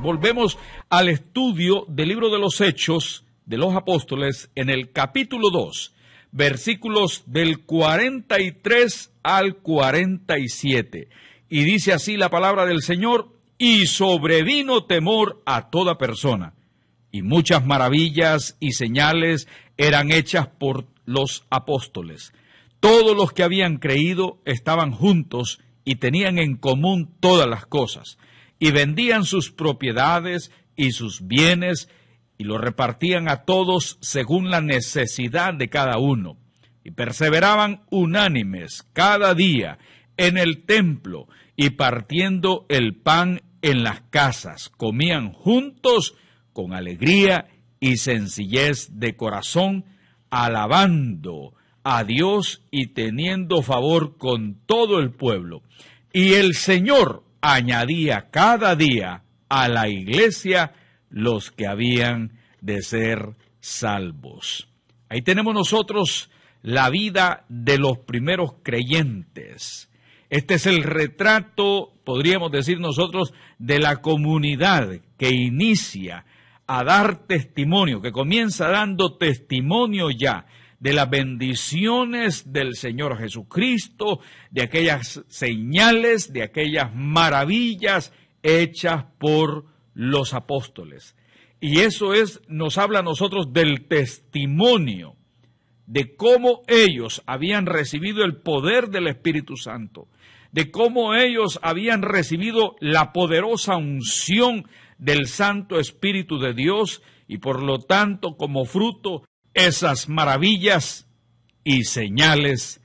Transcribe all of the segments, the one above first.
Volvemos al estudio del libro de los Hechos de los Apóstoles en el capítulo 2, versículos del 43 al 47. Y dice así la palabra del Señor, y sobrevino temor a toda persona. Y muchas maravillas y señales eran hechas por los apóstoles. Todos los que habían creído estaban juntos y tenían en común todas las cosas y vendían sus propiedades y sus bienes y lo repartían a todos según la necesidad de cada uno. Y perseveraban unánimes cada día en el templo y partiendo el pan en las casas. Comían juntos con alegría y sencillez de corazón, alabando a Dios y teniendo favor con todo el pueblo. Y el Señor añadía cada día a la iglesia los que habían de ser salvos. Ahí tenemos nosotros la vida de los primeros creyentes. Este es el retrato, podríamos decir nosotros, de la comunidad que inicia a dar testimonio, que comienza dando testimonio ya de las bendiciones del Señor Jesucristo, de aquellas señales, de aquellas maravillas hechas por los apóstoles. Y eso es, nos habla a nosotros del testimonio de cómo ellos habían recibido el poder del Espíritu Santo, de cómo ellos habían recibido la poderosa unción del Santo Espíritu de Dios y por lo tanto como fruto esas maravillas y señales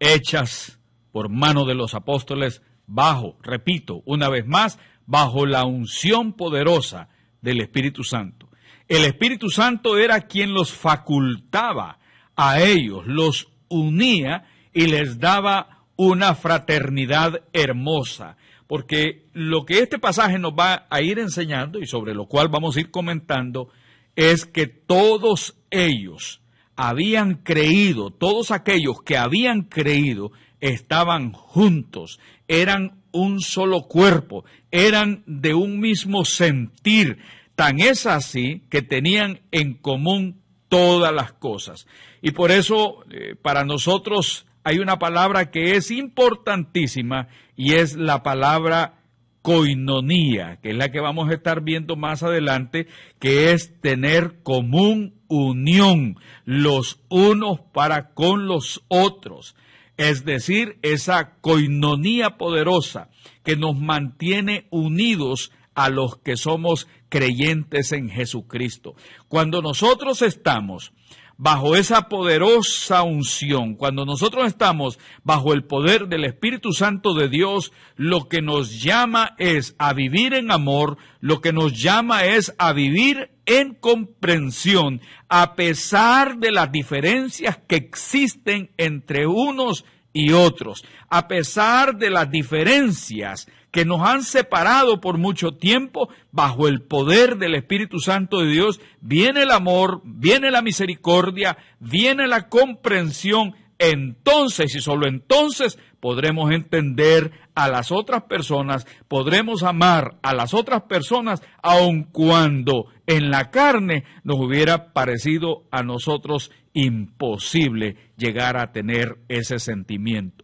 hechas por mano de los apóstoles bajo, repito, una vez más, bajo la unción poderosa del Espíritu Santo. El Espíritu Santo era quien los facultaba a ellos, los unía y les daba una fraternidad hermosa. Porque lo que este pasaje nos va a ir enseñando y sobre lo cual vamos a ir comentando es que todos ellos habían creído, todos aquellos que habían creído estaban juntos, eran un solo cuerpo, eran de un mismo sentir. Tan es así que tenían en común todas las cosas. Y por eso eh, para nosotros hay una palabra que es importantísima y es la palabra coinonía, que es la que vamos a estar viendo más adelante, que es tener común unión los unos para con los otros. Es decir, esa coinonía poderosa que nos mantiene unidos a los que somos creyentes en Jesucristo. Cuando nosotros estamos bajo esa poderosa unción, cuando nosotros estamos bajo el poder del Espíritu Santo de Dios, lo que nos llama es a vivir en amor, lo que nos llama es a vivir en comprensión, a pesar de las diferencias que existen entre unos y otros, a pesar de las diferencias que nos han separado por mucho tiempo, bajo el poder del Espíritu Santo de Dios, viene el amor, viene la misericordia, viene la comprensión. Entonces y solo entonces podremos entender a las otras personas, podremos amar a las otras personas, aun cuando en la carne nos hubiera parecido a nosotros imposible llegar a tener ese sentimiento.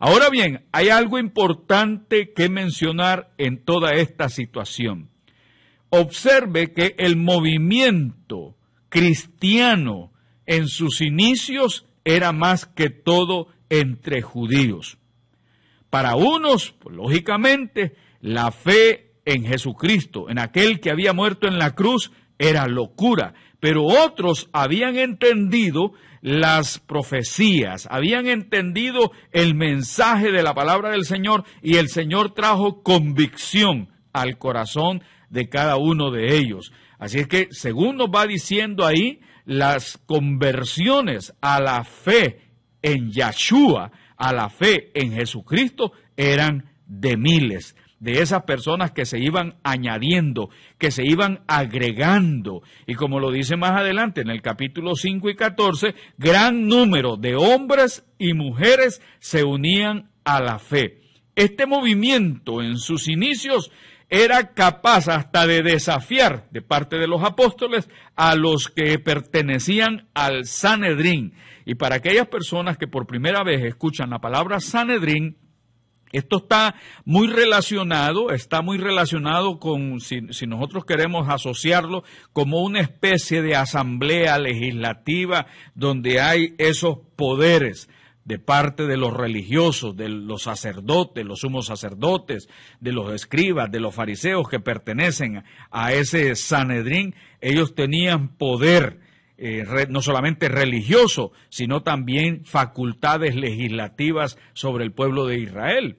Ahora bien, hay algo importante que mencionar en toda esta situación. Observe que el movimiento cristiano en sus inicios era más que todo entre judíos. Para unos, pues, lógicamente, la fe en Jesucristo, en aquel que había muerto en la cruz, era locura pero otros habían entendido las profecías, habían entendido el mensaje de la palabra del Señor y el Señor trajo convicción al corazón de cada uno de ellos. Así es que, según nos va diciendo ahí, las conversiones a la fe en Yahshua, a la fe en Jesucristo, eran de miles de esas personas que se iban añadiendo, que se iban agregando. Y como lo dice más adelante en el capítulo 5 y 14, gran número de hombres y mujeres se unían a la fe. Este movimiento en sus inicios era capaz hasta de desafiar de parte de los apóstoles a los que pertenecían al Sanedrín. Y para aquellas personas que por primera vez escuchan la palabra Sanedrín, esto está muy relacionado, está muy relacionado con, si, nosotros queremos asociarlo, como una especie de asamblea legislativa donde hay esos poderes de parte de los religiosos, de los sacerdotes, los sumos sacerdotes, de los escribas, de los fariseos que pertenecen a ese Sanedrín, ellos tenían poder eh, no solamente religioso, sino también facultades legislativas sobre el pueblo de Israel.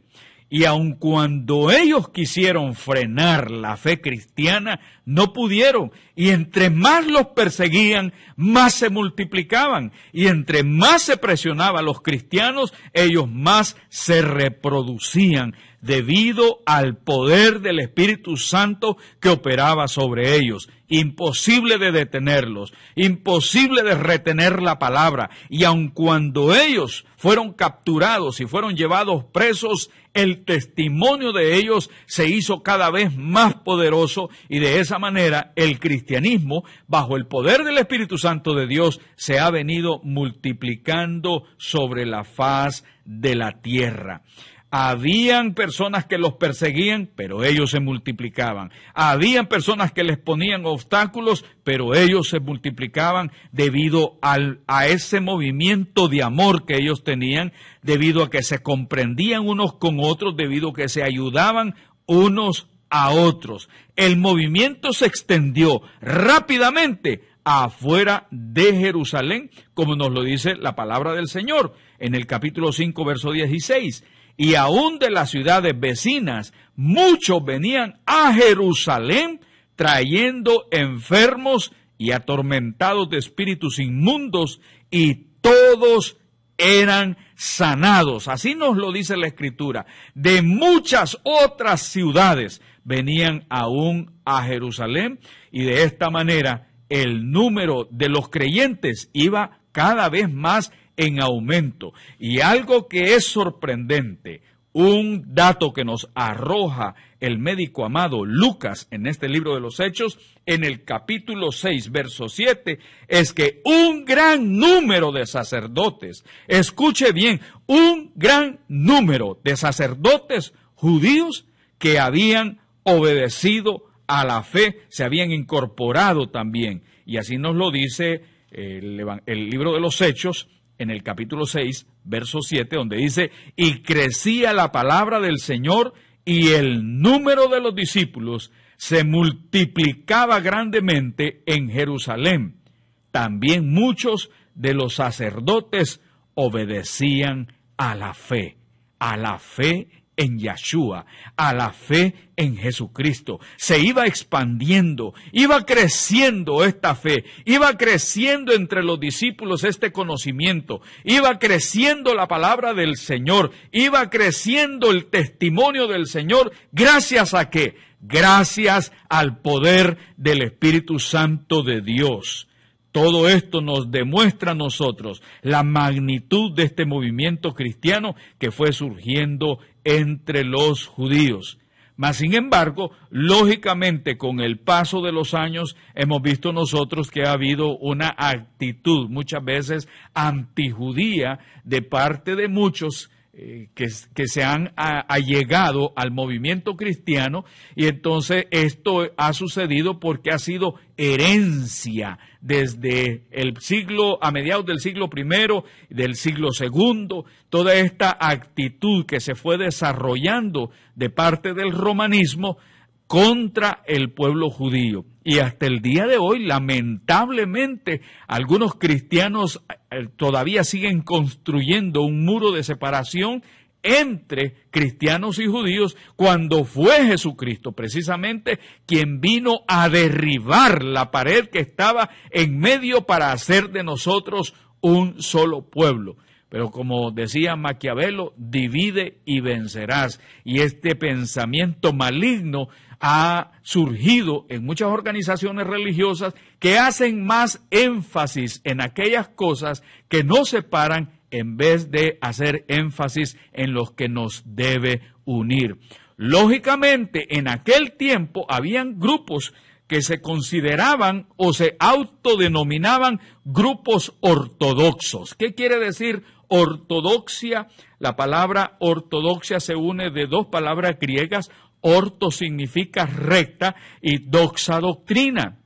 Y aun cuando ellos quisieron frenar la fe cristiana, no pudieron. Y entre más los perseguían, más se multiplicaban. Y entre más se presionaba a los cristianos, ellos más se reproducían debido al poder del Espíritu Santo que operaba sobre ellos. Imposible de detenerlos, imposible de retener la palabra. Y aun cuando ellos fueron capturados y fueron llevados presos, el testimonio de ellos se hizo cada vez más poderoso y de esa manera el cristianismo, bajo el poder del Espíritu Santo de Dios, se ha venido multiplicando sobre la faz de la tierra. Habían personas que los perseguían, pero ellos se multiplicaban. Habían personas que les ponían obstáculos, pero ellos se multiplicaban debido a ese movimiento de amor que ellos tenían, debido a que se comprendían unos con otros, debido a que se ayudaban unos a otros. El movimiento se extendió rápidamente afuera de Jerusalén, como nos lo dice la palabra del Señor en el capítulo 5, verso 16 y aún de las ciudades vecinas, muchos venían a Jerusalén trayendo enfermos y atormentados de espíritus inmundos y todos eran sanados. Así nos lo dice la escritura. De muchas otras ciudades venían aún a Jerusalén y de esta manera el número de los creyentes iba cada vez más en aumento. Y algo que es sorprendente, un dato que nos arroja el médico amado Lucas en este libro de los Hechos, en el capítulo 6, verso 7, es que un gran número de sacerdotes, escuche bien, un gran número de sacerdotes judíos que habían obedecido a la fe, se habían incorporado también. Y así nos lo dice el, el libro de los Hechos, en el capítulo 6, verso 7, donde dice, y crecía la palabra del Señor y el número de los discípulos se multiplicaba grandemente en Jerusalén. También muchos de los sacerdotes obedecían a la fe, a la fe en Yeshua, a la fe en Jesucristo. Se iba expandiendo, iba creciendo esta fe, iba creciendo entre los discípulos este conocimiento, iba creciendo la palabra del Señor, iba creciendo el testimonio del Señor, gracias a qué? Gracias al poder del Espíritu Santo de Dios. Todo esto nos demuestra a nosotros la magnitud de este movimiento cristiano que fue surgiendo entre los judíos. Mas, sin embargo, lógicamente con el paso de los años hemos visto nosotros que ha habido una actitud muchas veces antijudía de parte de muchos eh, que, que, se han allegado al movimiento cristiano y entonces esto ha sucedido porque ha sido herencia desde el siglo, a mediados del siglo primero, del siglo segundo, toda esta actitud que se fue desarrollando de parte del romanismo contra el pueblo judío y hasta el día de hoy, lamentablemente, algunos cristianos eh, todavía siguen construyendo un muro de separación entre cristianos y judíos cuando fue Jesucristo precisamente quien vino a derribar la pared que estaba en medio para hacer de nosotros un solo pueblo. Pero como decía Maquiavelo, divide y vencerás. Y este pensamiento maligno ha surgido en muchas organizaciones religiosas que hacen más énfasis en aquellas cosas que nos separan en vez de hacer énfasis en los que nos debe unir. Lógicamente, en aquel tiempo habían grupos que se consideraban o se autodenominaban grupos ortodoxos. ¿Qué quiere decir ortodoxia? La palabra ortodoxia se une de dos palabras griegas, Orto significa recta y doxa doctrina.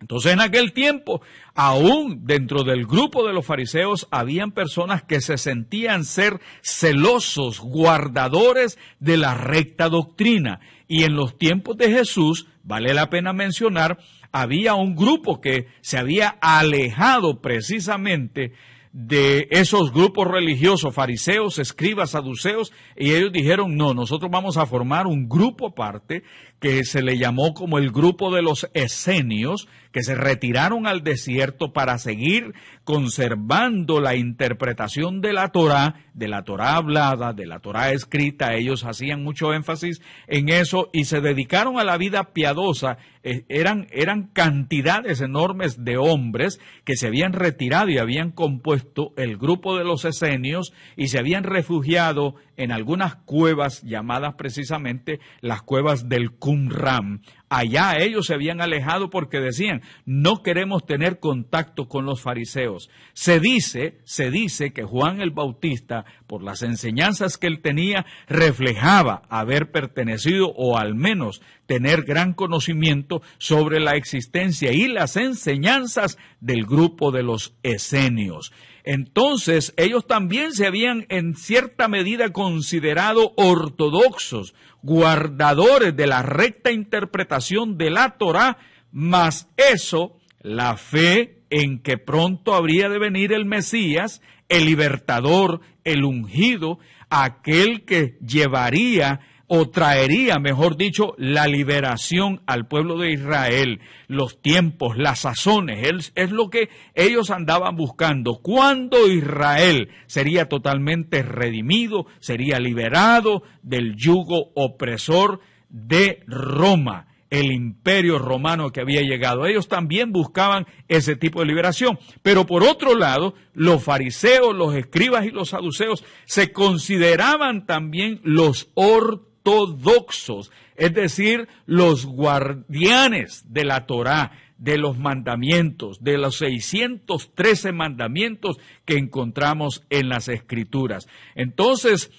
Entonces en aquel tiempo, aún dentro del grupo de los fariseos, habían personas que se sentían ser celosos, guardadores de la recta doctrina. Y en los tiempos de Jesús, vale la pena mencionar, había un grupo que se había alejado precisamente de esos grupos religiosos, fariseos, escribas, saduceos, y ellos dijeron, no, nosotros vamos a formar un grupo aparte que se le llamó como el grupo de los esenios, que se retiraron al desierto para seguir conservando la interpretación de la Torá, de la Torá hablada, de la Torá escrita. Ellos hacían mucho énfasis en eso y se dedicaron a la vida piadosa. Eh, eran, eran cantidades enormes de hombres que se habían retirado y habían compuesto el grupo de los esenios y se habían refugiado en algunas cuevas llamadas precisamente las cuevas del ram Allá ellos se habían alejado porque decían, no queremos tener contacto con los fariseos. Se dice, se dice que Juan el Bautista, por las enseñanzas que él tenía, reflejaba haber pertenecido o al menos tener gran conocimiento sobre la existencia y las enseñanzas del grupo de los esenios. Entonces, ellos también se habían en cierta medida considerado ortodoxos, guardadores de la recta interpretación de la Torá, más eso, la fe en que pronto habría de venir el Mesías, el libertador, el ungido, aquel que llevaría o traería, mejor dicho, la liberación al pueblo de Israel, los tiempos, las sazones, es lo que ellos andaban buscando. Cuando Israel sería totalmente redimido, sería liberado del yugo opresor de Roma? el imperio romano que había llegado. Ellos también buscaban ese tipo de liberación. Pero por otro lado, los fariseos, los escribas y los saduceos se consideraban también los ortodoxos, es decir, los guardianes de la Torá, de los mandamientos, de los 613 mandamientos que encontramos en las escrituras. Entonces,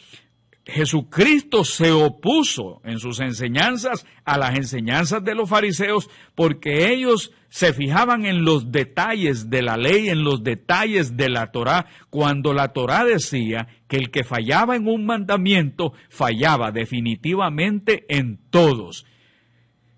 Jesucristo se opuso en sus enseñanzas a las enseñanzas de los fariseos porque ellos se fijaban en los detalles de la ley, en los detalles de la Torá, cuando la Torá decía que el que fallaba en un mandamiento fallaba definitivamente en todos.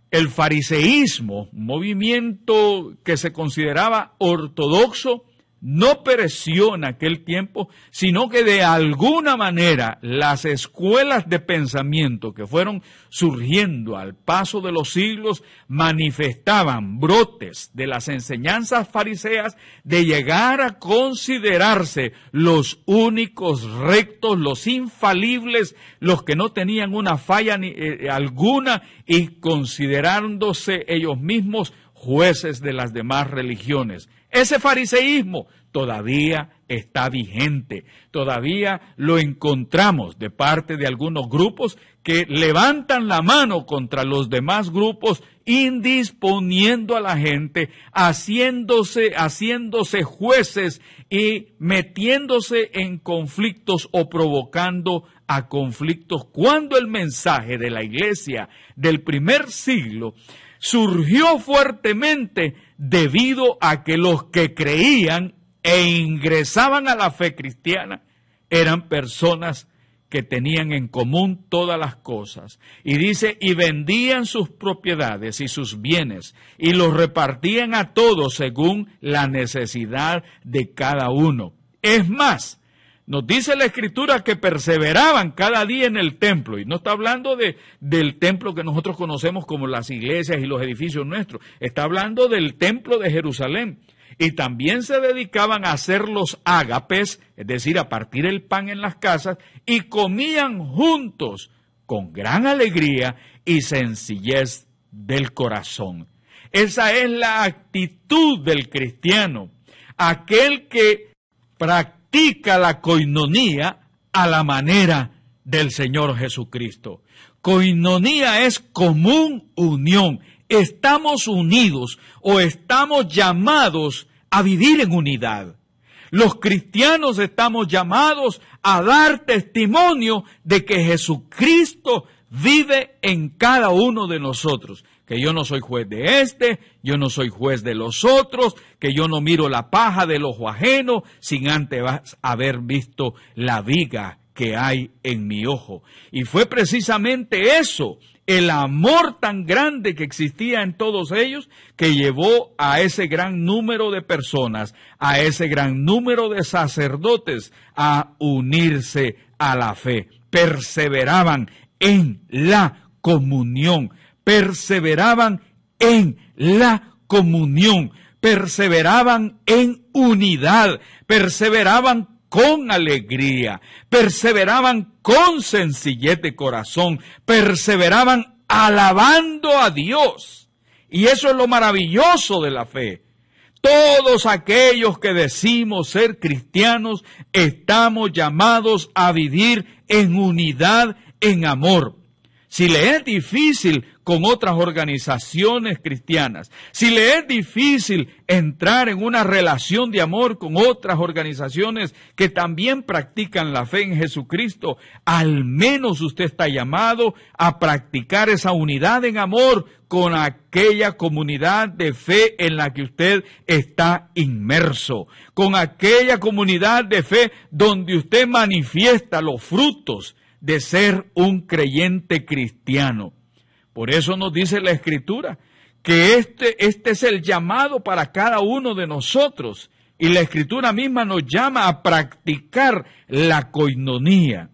El fariseísmo, movimiento que se consideraba ortodoxo, no pereció en aquel tiempo, sino que de alguna manera las escuelas de pensamiento que fueron surgiendo al paso de los siglos manifestaban brotes de las enseñanzas fariseas de llegar a considerarse los únicos rectos, los infalibles, los que no tenían una falla eh, eh, alguna y considerándose ellos mismos jueces de las demás religiones. Ese fariseísmo todavía está vigente, todavía lo encontramos de parte de algunos grupos que levantan la mano contra los demás grupos, indisponiendo a la gente, haciéndose, haciéndose jueces y metiéndose en conflictos o provocando a conflictos cuando el mensaje de la iglesia del primer siglo surgió fuertemente debido a que los que creían e ingresaban a la fe cristiana eran personas que tenían en común todas las cosas. Y dice, y vendían sus propiedades y sus bienes, y los repartían a todos según la necesidad de cada uno. Es más, nos dice la escritura que perseveraban cada día en el templo. Y no está hablando de, del templo que nosotros conocemos como las iglesias y los edificios nuestros. Está hablando del templo de Jerusalén. Y también se dedicaban a hacer los ágapes, es decir, a partir el pan en las casas, y comían juntos con gran alegría y sencillez del corazón. Esa es la actitud del cristiano, aquel que practica la coinonía a la manera del Señor Jesucristo. Coinonía es común unión. Estamos unidos o estamos llamados a vivir en unidad. Los cristianos estamos llamados a dar testimonio de que Jesucristo vive en cada uno de nosotros que yo no soy juez de este, yo no soy juez de los otros, que yo no miro la paja del ojo ajeno sin antes haber visto la viga que hay en mi ojo. Y fue precisamente eso, el amor tan grande que existía en todos ellos, que llevó a ese gran número de personas, a ese gran número de sacerdotes a unirse a la fe. Perseveraban en la comunión perseveraban en la comunión, perseveraban en unidad, perseveraban con alegría, perseveraban con sencillez de corazón, perseveraban alabando a Dios. Y eso es lo maravilloso de la fe. Todos aquellos que decimos ser cristianos estamos llamados a vivir en unidad, en amor. Si le es difícil con otras organizaciones cristianas, si le es difícil entrar en una relación de amor con otras organizaciones que también practican la fe en Jesucristo, al menos usted está llamado a practicar esa unidad en amor con aquella comunidad de fe en la que usted está inmerso, con aquella comunidad de fe donde usted manifiesta los frutos de ser un creyente cristiano. Por eso nos dice la Escritura que este, este es el llamado para cada uno de nosotros. Y la Escritura misma nos llama a practicar la coinonía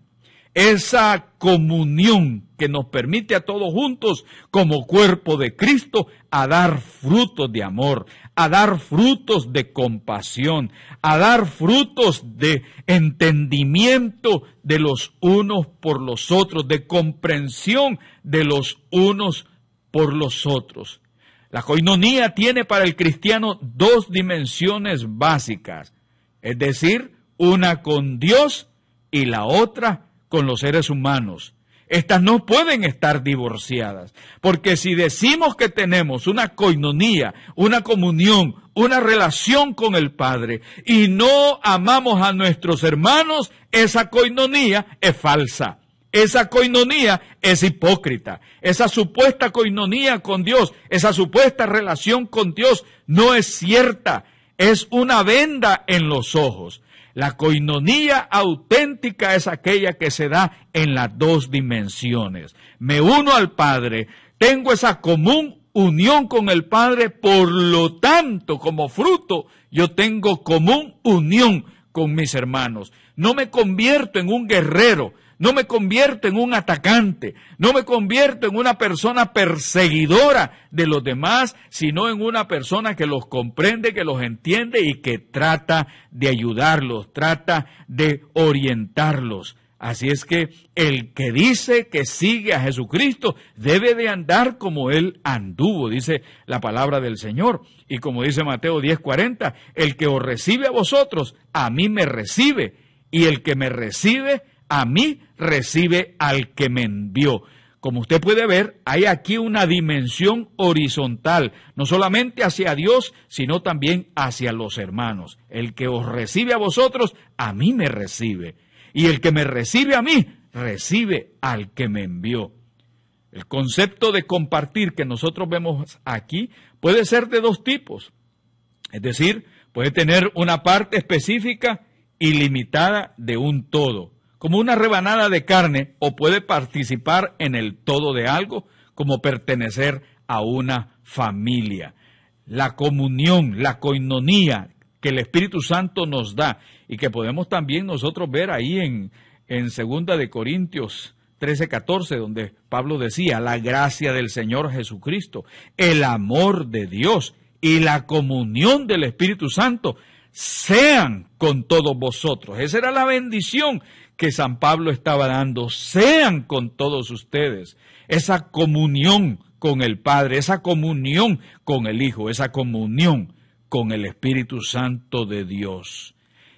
esa comunión que nos permite a todos juntos como cuerpo de Cristo a dar frutos de amor, a dar frutos de compasión, a dar frutos de entendimiento de los unos por los otros, de comprensión de los unos por los otros. La coinonía tiene para el cristiano dos dimensiones básicas, es decir, una con Dios y la otra con los seres humanos. Estas no pueden estar divorciadas, porque si decimos que tenemos una coinonía, una comunión, una relación con el Padre y no amamos a nuestros hermanos, esa coinonía es falsa. Esa coinonía es hipócrita. Esa supuesta coinonía con Dios, esa supuesta relación con Dios no es cierta. Es una venda en los ojos. La coinonía auténtica es aquella que se da en las dos dimensiones. Me uno al Padre, tengo esa común unión con el Padre, por lo tanto, como fruto, yo tengo común unión con mis hermanos. No me convierto en un guerrero, no me convierto en un atacante, no me convierto en una persona perseguidora de los demás, sino en una persona que los comprende, que los entiende y que trata de ayudarlos, trata de orientarlos. Así es que el que dice que sigue a Jesucristo debe de andar como él anduvo, dice la palabra del Señor. Y como dice Mateo 10:40, el que os recibe a vosotros, a mí me recibe. Y el que me recibe, a mí recibe al que me envió. Como usted puede ver, hay aquí una dimensión horizontal, no solamente hacia Dios, sino también hacia los hermanos. El que os recibe a vosotros, a mí me recibe. Y el que me recibe a mí, recibe al que me envió. El concepto de compartir que nosotros vemos aquí puede ser de dos tipos. Es decir, puede tener una parte específica y limitada de un todo como una rebanada de carne o puede participar en el todo de algo, como pertenecer a una familia. La comunión, la coinonía que el Espíritu Santo nos da y que podemos también nosotros ver ahí en, en Segunda de Corintios 13, 14, donde Pablo decía, la gracia del Señor Jesucristo, el amor de Dios y la comunión del Espíritu Santo sean con todos vosotros. Esa era la bendición que San Pablo estaba dando, sean con todos ustedes esa comunión con el Padre, esa comunión con el Hijo, esa comunión con el Espíritu Santo de Dios.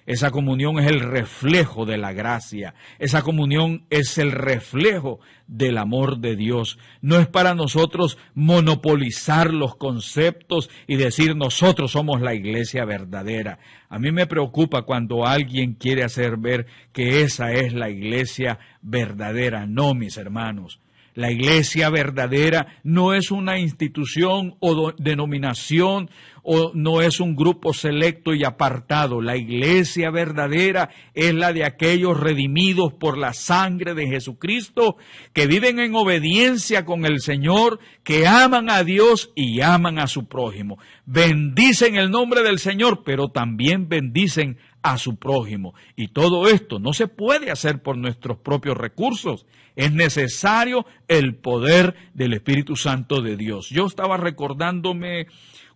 Esa comunión es el reflejo de la gracia. Esa comunión es el reflejo del amor de Dios. No es para nosotros monopolizar los conceptos y decir nosotros somos la iglesia verdadera. A mí me preocupa cuando alguien quiere hacer ver que esa es la iglesia verdadera. No, mis hermanos. La iglesia verdadera no es una institución o denominación o no es un grupo selecto y apartado. La iglesia verdadera es la de aquellos redimidos por la sangre de Jesucristo, que viven en obediencia con el Señor, que aman a Dios y aman a su prójimo. Bendicen el nombre del Señor, pero también bendicen a su prójimo. Y todo esto no se puede hacer por nuestros propios recursos. Es necesario el poder del Espíritu Santo de Dios. Yo estaba recordándome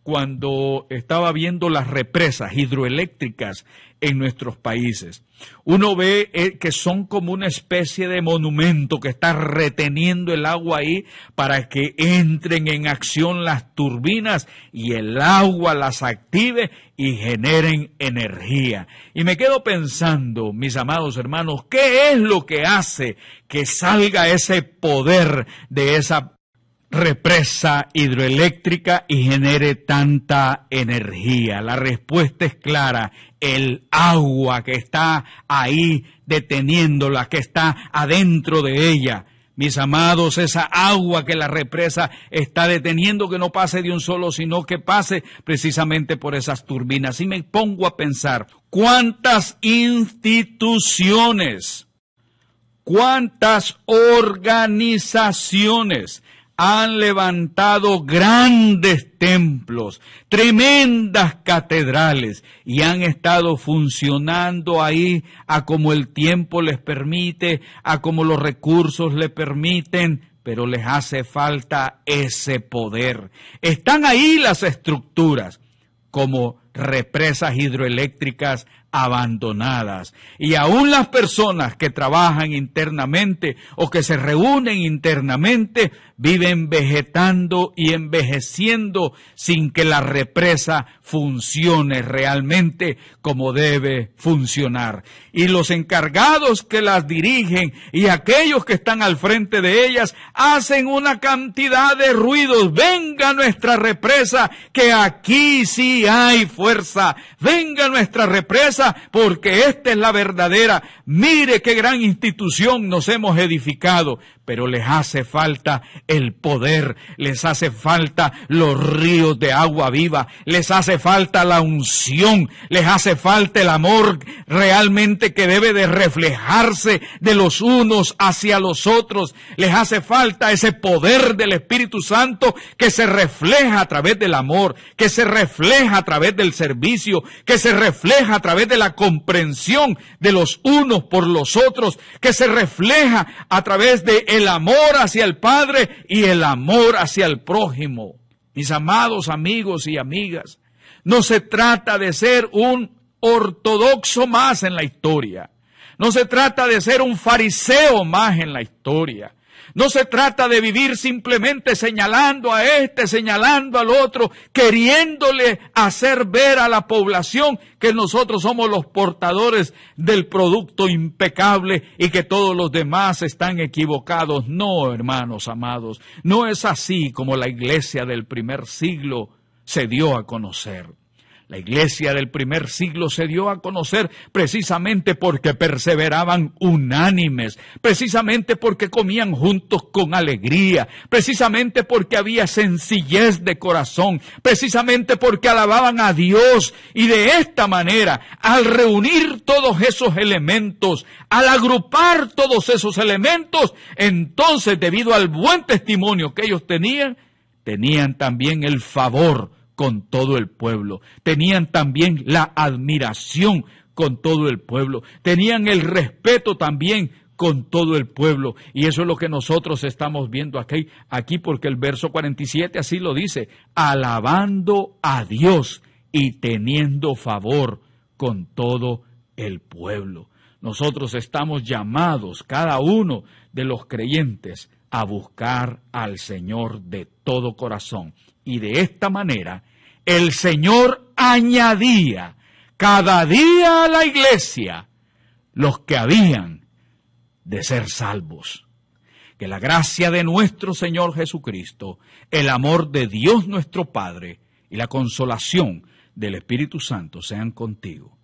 cuando estaba viendo las represas hidroeléctricas en nuestros países. Uno ve eh, que son como una especie de monumento que está reteniendo el agua ahí para que entren en acción las turbinas y el agua las active y generen energía. Y me quedo pensando, mis amados hermanos, ¿qué es lo que hace que salga ese poder de esa represa hidroeléctrica y genere tanta energía. La respuesta es clara. El agua que está ahí deteniéndola, que está adentro de ella. Mis amados, esa agua que la represa está deteniendo que no pase de un solo, sino que pase precisamente por esas turbinas. Y me pongo a pensar, ¿cuántas instituciones, cuántas organizaciones han levantado grandes templos, tremendas catedrales y han estado funcionando ahí a como el tiempo les permite, a como los recursos le permiten, pero les hace falta ese poder. Están ahí las estructuras como represas hidroeléctricas abandonadas. Y aún las personas que trabajan internamente o que se reúnen internamente viven vegetando y envejeciendo sin que la represa funcione realmente como debe funcionar. Y los encargados que las dirigen y aquellos que están al frente de ellas hacen una cantidad de ruidos. Venga nuestra represa, que aquí sí hay fuerza. Venga nuestra represa porque esta es la verdadera. Mire qué gran institución nos hemos edificado pero les hace falta el poder, les hace falta los ríos de agua viva, les hace falta la unción, les hace falta el amor realmente que debe de reflejarse de los unos hacia los otros, les hace falta ese poder del Espíritu Santo que se refleja a través del amor, que se refleja a través del servicio, que se refleja a través de la comprensión de los unos por los otros, que se refleja a través de el amor hacia el Padre y el amor hacia el prójimo. Mis amados amigos y amigas, no se trata de ser un ortodoxo más en la historia. No se trata de ser un fariseo más en la historia. No se trata de vivir simplemente señalando a este, señalando al otro, queriéndole hacer ver a la población que nosotros somos los portadores del producto impecable y que todos los demás están equivocados. No, hermanos amados, no es así como la iglesia del primer siglo se dio a conocer. La iglesia del primer siglo se dio a conocer precisamente porque perseveraban unánimes, precisamente porque comían juntos con alegría, precisamente porque había sencillez de corazón, precisamente porque alababan a Dios y de esta manera, al reunir todos esos elementos, al agrupar todos esos elementos, entonces debido al buen testimonio que ellos tenían, tenían también el favor con todo el pueblo. Tenían también la admiración con todo el pueblo. Tenían el respeto también con todo el pueblo. Y eso es lo que nosotros estamos viendo aquí, aquí porque el verso 47 así lo dice, alabando a Dios y teniendo favor con todo el pueblo. Nosotros estamos llamados, cada uno de los creyentes, a buscar al Señor de todo corazón y de esta manera el Señor añadía cada día a la iglesia los que habían de ser salvos. Que la gracia de nuestro Señor Jesucristo, el amor de Dios nuestro Padre y la consolación del Espíritu Santo sean contigo.